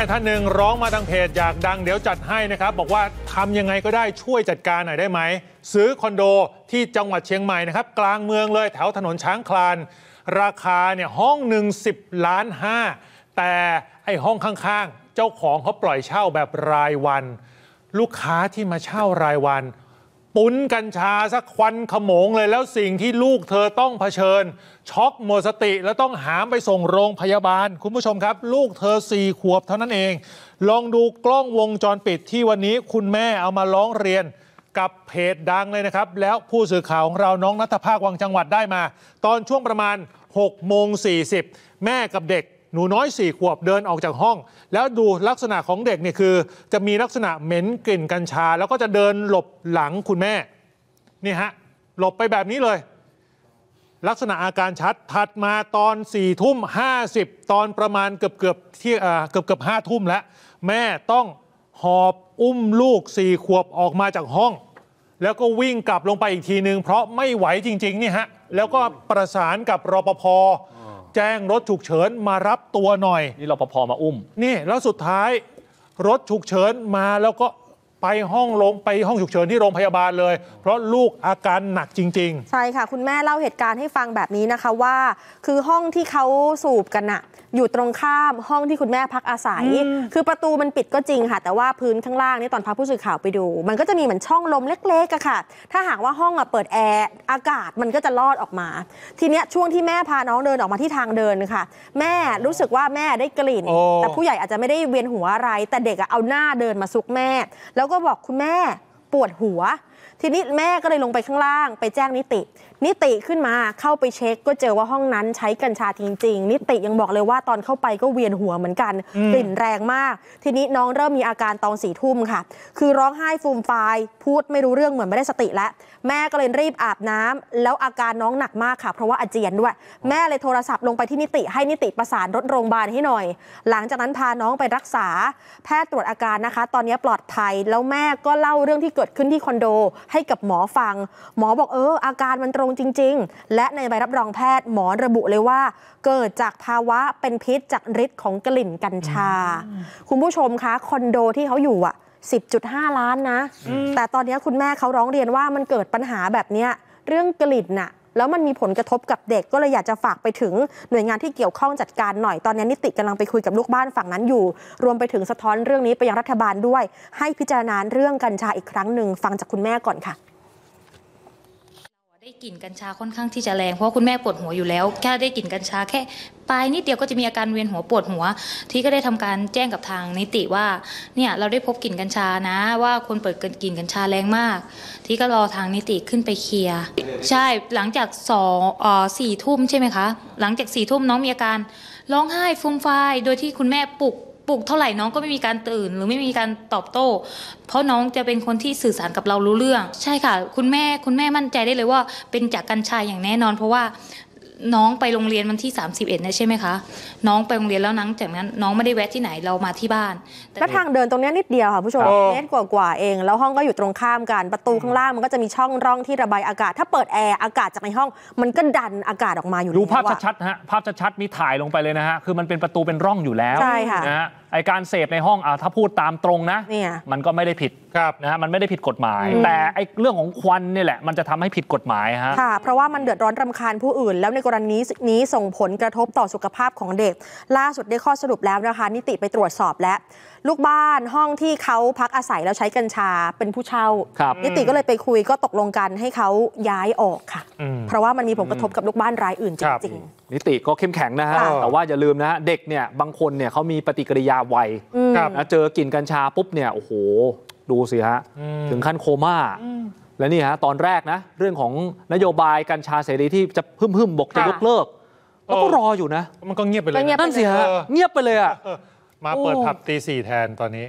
ท่านหนึ่งร้องมาทางเพจ อยากดังเดี๋ยวจัดให้นะครับ บอกว่าทำยังไงก็ได้ช่วยจัดการหน่อยได้ไหมซื้อคอนโดที่จังหวัดเชียงใหม่นะครับ กลางเมืองเลยแถวถนนช้างคลานราคาเนี่ยห้องหนึ่งสิบล้านห้าแต่ไอห้องข้างๆ เจ้าของเขาปล่อยเช่าแบบรายวัน ลูกค้าที่มาเช่ารายวันปุ้นกัญชาสักควันขโมงเลยแล้วสิ่งที่ลูกเธอต้องเผชิญ ช็อกหมดสติแล้วต้องหามไปส่งโรงพยาบาล คุณผู้ชมครับ ลูกเธอสี่ขวบเท่านั้นเอง ลองดูกล้องวงจรปิดที่วันนี้คุณแม่เอามาร้องเรียนกับเพจดังเลยนะครับ แล้วผู้สื่อข่าวของเราน้องนัทภาควังจังหวัดได้มา ตอนช่วงประมาณ6โมง40 แม่กับเด็กหนูน้อย4ี่ขวบเดินออกจากห้อง แล้วดูลักษณะของเด็ก เนี่ยคือ จะมีลักษณะเหม็นกลิ่นกัญชา แล้วก็จะเดินหลบหลังคุณแม่นี่ฮะ หลบไปแบบนี้เลย ลักษณะอาการชัดถัดมาตอน4ี่ทุ่มห้ตอนประมาณเกือบเกือบที่เกือบเกือบห้าทุ่มแล้ว แม่ต้องหอบอุ้มลูกสี่ขวบออกมาจากห้อง แล้วก็วิ่งกลับลงไปอีกทีนึงเพราะไม่ไหวจริงๆนี่ฮะแล้วก็ประสานกับรปภแจ้งรถฉุกเฉินมารับตัวหน่อย นี่รปภมาอุ้ม นี่แล้วสุดท้ายรถฉุกเฉินมาแล้วก็ไปห้องลงไปห้องฉุกเฉินที่โรงพยาบาลเลย เพราะลูกอาการหนักจริง ๆ ใช่ค่ะ คุณแม่เล่าเหตุการณ์ให้ฟังแบบนี้นะคะว่า คือห้องที่เขาสูบกันอะอยู่ตรงข้ามห้องที่คุณแม่พักอาศัย คือประตูมันปิดก็จริงค่ะ แต่ว่าพื้นข้างล่างนี่ตอนพาผู้สื่อข่าวไปดู มันก็จะมีเหมือนช่องลมเล็กๆอะค่ะ ถ้าหากว่าห้องอะเปิดแอร์อากาศมันก็จะลอดออกมา ทีเนี้ยช่วงที่แม่พาน้องเดินออกมาที่ทางเดินค่ะ แม่รู้สึกว่าแม่ได้กลิ่นแต่ผู้ใหญ่อาจจะไม่ได้เวียนหัวอะไร แต่เด็กอะเอาหน้าเดินมาซุกแม่ แล้วก็บอกคุณแม่ปวดหัว ทีนี้แม่ก็เลยลงไปข้างล่าง ไปแจ้งนิตินิติขึ้นมาเข้าไปเช็คก็เจอว่าห้องนั้นใช้กัญชาจริงๆ นิติยังบอกเลยว่าตอนเข้าไปก็เวียนหัวเหมือนกันกลิ่นแรงมาก ทีนี้น้องเริ่มมีอาการตอนสี่ทุ่มค่ะ คือร้องไห้ฟูมฟายพูดไม่รู้เรื่องเหมือนไม่ได้สติแล้วแม่ก็เลยรีบอาบน้ำ แล้วอาการน้องหนักมากค่ะ เพราะว่าอาเจียนด้วยแม่เลยโทรศัพท์ลงไปที่นิติ ให้นิติประสานรถโรงพยาบาลให้หน่อย หลังจากนั้นพาน้องไปรักษาแพทย์ตรวจอาการนะคะ ตอนนี้ปลอดภัย แล้วแม่ก็เล่าเรื่องที่เกิดขึ้นที่คอนโด ให้กับหมอฟัง หมอบอกเอออาการมันตรงงจริง ๆ และในใบรับรองแพทย์หมอระบุเลยว่า เกิดจากภาวะเป็นพิษจากฤทธิ์ของกลิ่นกัญชา คุณผู้ชมคะคอนโดที่เขาอยู่อ่ะ 10.5 ล้านนะ แต่ตอนนี้คุณแม่เขาร้องเรียนว่ามันเกิดปัญหาแบบนี้ เรื่องกลิ่นน่ะแล้วมันมีผลกระทบกับเด็กก็เลยอยากจะฝากไปถึงหน่วยงานที่เกี่ยวข้องจัดการหน่อยตอนนี้นิติกำลังไปคุยกับลูกบ้านฝั่งนั้นอยู่ รวมไปถึงสะท้อนเรื่องนี้ไปยังรัฐบาลด้วย ให้พิจารณาเรื่องกัญชาอีกครั้งหนึ่งฟังจากคุณแม่ก่อนค่ะได้กลิ่นกัญชาค่อนข้างที่จะแรง เพราะคุณแม่ปวดหัวอยู่แล้วแค่ได้กลิ่นกัญชาแค่ปลายนิดเดียวก็จะมีอาการเวียนหัวปวดหัว ที่ก็ได้ทำการแจ้งกับทางนิติว่าเนี่ยเราได้พบกลิ่นกัญชานะ ว่าคนเปิดกลิ่นกัญชาแรงมาก ที่ก็รอทางนิติขึ้นไปเคลียร์ใช่หลังจากสองสี่ทุ่มใช่ไหมคะ หลังจากสี่ทุ่มน้องมีอาการร้องไห้ ฟุ้งไฟโดยที่คุณแม่ปลุกปลุกเท่าไหร่น้องก็ไม่มีการตื่นหรือไม่มีการตอบโต้ เพราะน้องจะเป็นคนที่สื่อสารกับเรารู้เรื่อง ใช่ค่ะ คุณแม่คุณแม่มั่นใจได้เลยว่า เป็นจากกัญชาอย่างแน่นอน เพราะว่าน้องไปโรงเรียนวันที่ 31นะใช่ไหมคะ น้องไปโรงเรียนแล้วนังจากนั้นน้องไม่ได้แวะที่ไหนเรามาที่บ้านแล้วทางเดินตรงนี้นิดเดียวค่ะผู้ชมเมตรกว่าๆเองแล้วห้องก็อยู่ตรงข้ามกัน ประตูข้างล่างมันก็จะมีช่องร่องที่ระบายอากาศ ถ้าเปิดแอร์อากาศจากในห้องมันก็ดันอากาศออกมาอยู่ดูภาพชัดๆฮะภาพชัดๆมีถ่ายลงไปเลยนะฮะคือมันเป็นประตูเป็นร่องอยู่แล้วใช่ค่ะนะฮะไอการเสพในห้อง อ่าถ้าพูดตามตรงนะเนี่ยมันก็ไม่ได้ผิดครับนะฮะมันไม่ได้ผิดกฎหมาย แต่ไอเรื่องของควันเนี่ยแหละมันจะทำให้ผิดกฎหมายฮะค่ะ เพราะว่ามันเดือดร้อนรำคาญผู้อื่น แล้วในกรณีนี้ส่งผลกระทบต่อสุขภาพของเด็ก ล่าสุดได้ข้อสรุปแล้วนะคะ นิติไปตรวจสอบแล้ว ลูกบ้านห้องที่เขาพักอาศัยแล้วใช้กัญชาเป็นผู้เช่านิติก็เลยไปคุยก็ตกลงกันให้เขาย้ายออกค่ะเพราะว่ามันมีผลกระทบกับลูกบ้านรายอื่นจริงๆนิติก็เข้มแข็งนะฮะ แต่ว่าอย่าลืมนะเด็กเนี่ยบางคนเนี่ยเขามีปฏิกิริยาไวนะเจอกลิ่นกัญชาปุ๊บเนี่ย โอ้โห ดูสิฮะ ถึงขั้นโคม่าและนี่ฮะ ตอนแรกนะ เรื่องของนโยบายกัญชาเสรีที่จะพึ่มพึ่มบอก จะยกเลิกแล้วก็รออยู่นะ มันก็เงียบไปเลยนั่นสิฮะเงียบไปเลยอ่ะมาเปิดผับตีสี่แทนตอนนี้